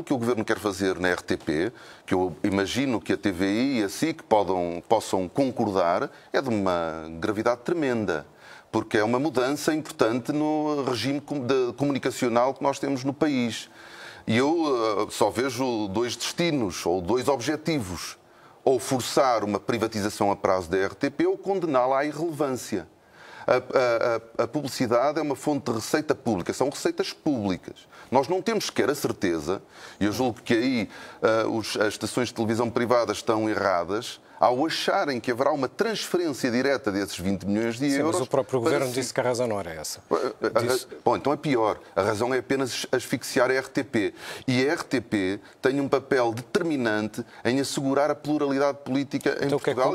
aquilo que o Governo quer fazer na RTP, que eu imagino que a TVI e a SIC podam, possam concordar, é de uma gravidade tremenda porque é uma mudança importante no regime comunicacional que nós temos no país. E eu eh, só vejo dois destinos ou dois objetivos: ou forçar uma privatização a prazo da RTP ou condená-la à irrelevância a, a, a publicidade é uma fonte de receita pública, são receitas públicas. Nós não temos sequer a certeza, e eu julgo que aí uh, os, as estações de televisão privadas estão erradas, ao acharem que haverá uma transferência direta desses 20 milhões de Sim, euros. Mas o próprio governo disse que a razão não era essa. Eh, eh, disse... Bom, então é pior. A razão é apenas asfixiar a RTP. E a RTP tem um papel determinante em assegurar a pluralidade política em então, é Portugal.